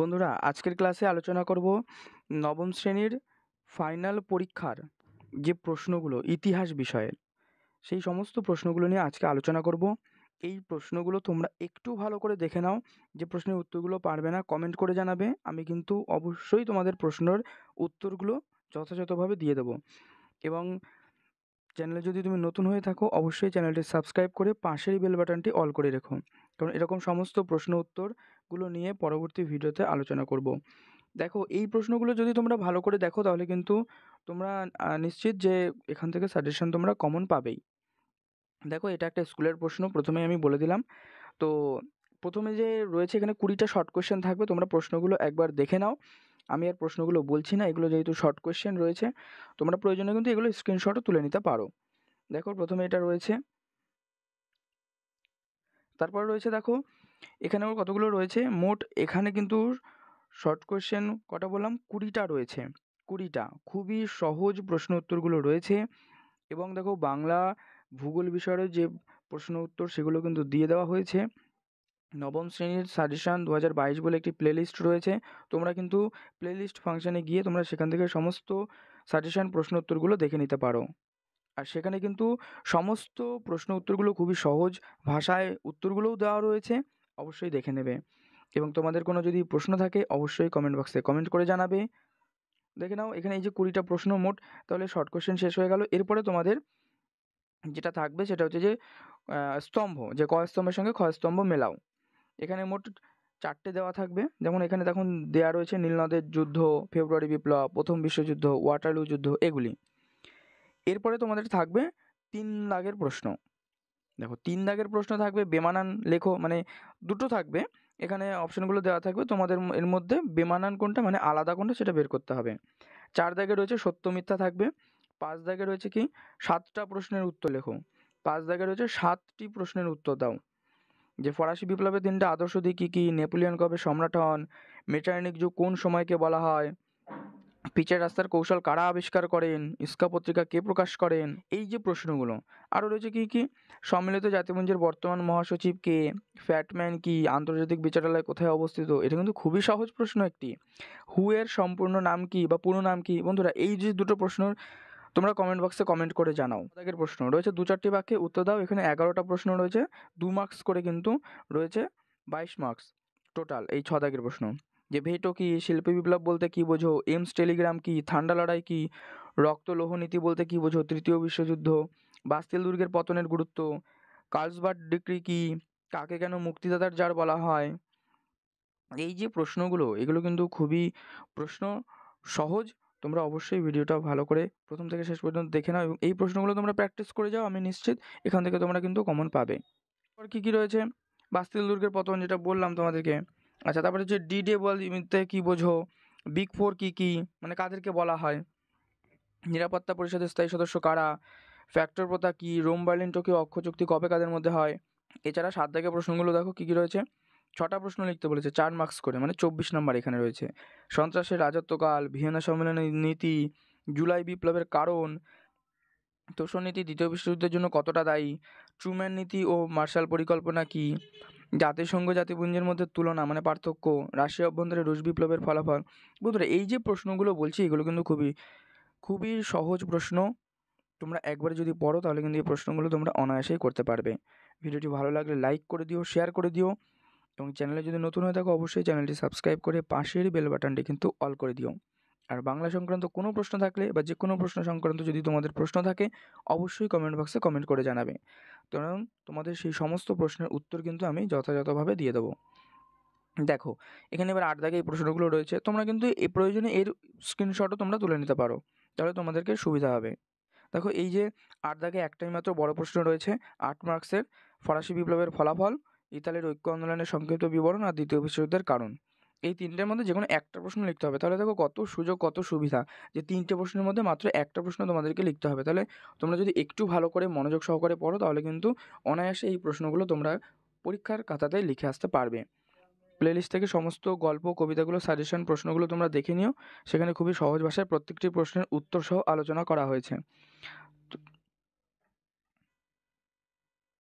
বন্ধুরা আজকের ক্লাসে আলোচনা করব নবম শ্রেণীর ফাইনাল পরীক্ষার যে প্রশ্নগুলো ইতিহাস বিষয়ের সেই সমস্ত প্রশ্নগুলো নিয়ে আজকে আলোচনা করব এই প্রশ্নগুলো তোমরা একটু ভালো করে দেখে নাও যে প্রশ্নের উত্তরগুলো পারবে না কমেন্ট করে জানাবে আমি কিন্তু অবশ্যই তোমাদের প্রশ্নের উত্তরগুলো যথাযথভাবে দিয়ে দেবো এবং চ্যানেলে যদি তুমি নতুন হয়ে থাকো অবশ্যই চ্যানেলটি সাবস্ক্রাইব করে পাশের বেল বাটনটি অল করে রেখো কারণ এরকম সমস্ত প্রশ্ন উত্তর গুলো নিয়ে পরবর্তী ভিডিওতে আলোচনা করব দেখো এই প্রশ্নগুলো যদি তোমরা ভালো করে দেখো তাহলে কিন্তু তোমরা নিশ্চিত যে এখান থেকে সাজেশন তোমরা কমন পাবেই দেখো এটা একটা স্কুলের প্রশ্ন প্রথমে আমি বলে দিলাম তো প্রথমে যে রয়েছে এখানে কুড়িটা শর্ট কোয়েশ্চেন থাকবে তোমরা প্রশ্নগুলো একবার দেখে নাও আমি আর প্রশ্নগুলো বলছি না এগুলো যেহেতু শর্ট কোয়েশ্চেন রয়েছে তোমরা প্রয়োজনে কিন্তু এগুলো স্ক্রিনশটও তুলে নিতে পারো দেখো প্রথমে এটা রয়েছে তারপর রয়েছে দেখো এখানে আমার কতগুলো রয়েছে মোট এখানে কিন্তু শর্ট কোয়েশ্চেন কটা বললাম কুড়িটা রয়েছে কুড়িটা খুবই সহজ প্রশ্ন উত্তরগুলো রয়েছে এবং দেখো বাংলা ভূগোল বিষয়ের যে প্রশ্ন উত্তর সেগুলো কিন্তু দিয়ে দেওয়া হয়েছে নবম শ্রেণীর সাজেশান দু হাজার বাইশ বলে একটি প্লেলিস্ট রয়েছে তোমরা কিন্তু প্লেলিস্ট ফাংশানে গিয়ে তোমরা সেখান থেকে সমস্ত সাজেশান প্রশ্ন উত্তরগুলো দেখে নিতে পারো আর সেখানে কিন্তু সমস্ত প্রশ্ন উত্তরগুলো খুবই সহজ ভাষায় উত্তরগুলোও দেওয়া রয়েছে অবশ্যই দেখে নেবে এবং তোমাদের কোনো যদি প্রশ্ন থাকে অবশ্যই কমেন্ট বক্সে কমেন্ট করে জানাবে দেখে নাও এখানে এই যে কুড়িটা প্রশ্ন মোট তাহলে শর্ট কোশ্চেন শেষ হয়ে গেল এরপরে তোমাদের যেটা থাকবে সেটা হচ্ছে যে স্তম্ভ যে ক স্তম্ভের সঙ্গে খ স্তম্ভ মেলাও এখানে মোট চারটে দেওয়া থাকবে যেমন এখানে দেখুন দেওয়া রয়েছে নীলনদের যুদ্ধ ফেব্রুয়ারি বিপ্লব প্রথম বিশ্বযুদ্ধ ওয়াটারলু যুদ্ধ এগুলি এরপরে তোমাদের থাকবে তিন লাগের প্রশ্ন দেখো তিন দাগের প্রশ্ন থাকবে বেমানান লেখো মানে দুটো থাকবে এখানে অপশনগুলো দেওয়া থাকবে তোমাদের এর মধ্যে বেমানান কোনটা মানে আলাদা কোনটা সেটা বের করতে হবে চার দাগে রয়েছে সত্য মিথ্যা থাকবে পাঁচ দাগে রয়েছে কি সাতটা প্রশ্নের উত্তর লেখো পাঁচ দাগে রয়েছে সাতটি প্রশ্নের উত্তর দাও যে ফরাসি বিপ্লবের দিনটা আদর্শ দিক কী কী নেপোলিয়ন কবে সম্রাট হন মেটারনিক যুগ কোন সময়কে বলা হয় পিচের রাস্তার কৌশল কারা আবিষ্কার করেন ইস্কা পত্রিকা কে প্রকাশ করেন এই যে প্রশ্নগুলো আরও রয়েছে কী কী সম্মিলিত জাতিপুঞ্জের বর্তমান মহাসচিব কে ফ্যাটম্যান কি আন্তর্জাতিক বিচারালয় কোথায় অবস্থিত এটা কিন্তু খুবই সহজ প্রশ্ন একটি হুয়ের সম্পূর্ণ নাম কি বা পুরো নাম কি বন্ধুরা এই যে দুটো প্রশ্ন তোমরা কমেন্ট বক্সে কমেন্ট করে জানাও আগের প্রশ্ন রয়েছে দু চারটি বাক্যে উত্তর দাও এখানে এগারোটা প্রশ্ন রয়েছে দু মার্কস করে কিন্তু রয়েছে বাইশ মার্কস টোটাল এই ছ দাগের প্রশ্ন যে ভেটো কি শিল্পী বিপ্লব বলতে কী বোঝো এমস টেলিগ্রাম কী ঠান্ডা লড়াই কী লোহনীতি বলতে কী বোঝো তৃতীয় বিশ্বযুদ্ধ বাস্তিল দুর্গের পতনের গুরুত্ব কার্লসবার্ড ডিক্রি কী কাকে কেন মুক্তিদাতার যার বলা হয় এই যে প্রশ্নগুলো এগুলো কিন্তু খুবই প্রশ্ন সহজ তোমরা অবশ্যই ভিডিওটা ভালো করে প্রথম থেকে শেষ পর্যন্ত দেখে নাও এবং এই প্রশ্নগুলো তোমরা প্র্যাকটিস করে যাও আমি নিশ্চিত এখান থেকে তোমরা কিন্তু কমন পাবে আর কী কী রয়েছে বাস্তিল দুর্গের পতন যেটা বললাম তোমাদেরকে আচ্ছা তারপরে হচ্ছে ডি ডে বলতে কী বোঝো বিগ ফোর কী কী মানে কাদেরকে বলা হয় নিরাপত্তা পরিষদের স্থায়ী সদস্য কারা ফ্যাক্টর প্রথা কী রোম বার্লিন টোকিও অক্ষ চুক্তি কবে কাদের মধ্যে হয় এছাড়া সাত দাগে প্রশ্নগুলো দেখো কী কী রয়েছে ছটা প্রশ্ন লিখতে বলেছে চার মার্কস করে মানে চব্বিশ নম্বর এখানে রয়েছে সন্ত্রাসের রাজত্বকাল ভিয়েনা সম্মেলনের নীতি জুলাই বিপ্লবের কারণ তোষণ নীতি দ্বিতীয় বিশ্বযুদ্ধের জন্য কতটা দায়ী ট্রুম্যান নীতি ও মার্শাল পরিকল্পনা কী জাতিসংঘ জাতিপুঞ্জের মধ্যে তুলনা মানে পার্থক্য রাশিয়া অভ্যন্তরে রুশ বিপ্লবের ফলাফল বন্ধুরা এই যে প্রশ্নগুলো বলছি এগুলো কিন্তু খুবই খুবই সহজ প্রশ্ন তোমরা একবার যদি পড়ো তাহলে কিন্তু এই প্রশ্নগুলো তোমরা অনায়াসেই করতে পারবে ভিডিওটি ভালো লাগলে লাইক করে দিও শেয়ার করে দিও এবং চ্যানেলে যদি নতুন হয়ে থাকো অবশ্যই চ্যানেলটি সাবস্ক্রাইব করে পাশের বেল বাটনটি কিন্তু অল করে দিও আর বাংলা সংক্রান্ত কোনো প্রশ্ন থাকলে বা যে কোনো প্রশ্ন সংক্রান্ত যদি তোমাদের প্রশ্ন থাকে অবশ্যই কমেন্ট বক্সে কমেন্ট করে জানাবে কারণ তোমাদের সেই সমস্ত প্রশ্নের উত্তর কিন্তু আমি যথাযথভাবে দিয়ে দেবো দেখো এখানে এবার আট দাগে এই প্রশ্নগুলো রয়েছে তোমরা কিন্তু এই প্রয়োজনে এর স্ক্রিনশটও তোমরা তুলে নিতে পারো তাহলে তোমাদেরকে সুবিধা হবে দেখো এই যে আট দাগে একটাই মাত্র বড় প্রশ্ন রয়েছে আট মার্কসের ফরাসি বিপ্লবের ফলাফল ইতালির ঐক্য আন্দোলনের সংক্ষিপ্ত বিবরণ আর দ্বিতীয় বিশ্বযুদ্ধের কারণ এই তিনটের মধ্যে যে কোনো একটা প্রশ্ন লিখতে হবে তাহলে দেখো কত সুযোগ কত সুবিধা যে তিনটে প্রশ্নের মধ্যে মাত্র একটা প্রশ্ন তোমাদেরকে লিখতে হবে তাহলে তোমরা যদি একটু ভালো করে মনোযোগ সহকারে পড়ো তাহলে কিন্তু অনায়াসে এই প্রশ্নগুলো তোমরা পরীক্ষার খাতাতে লিখে আসতে পারবে প্লেলিস্ট থেকে সমস্ত গল্প কবিতাগুলো সাজেশন প্রশ্নগুলো তোমরা দেখে নিও সেখানে খুবই সহজ ভাষায় প্রত্যেকটি প্রশ্নের উত্তর সহ আলোচনা করা হয়েছে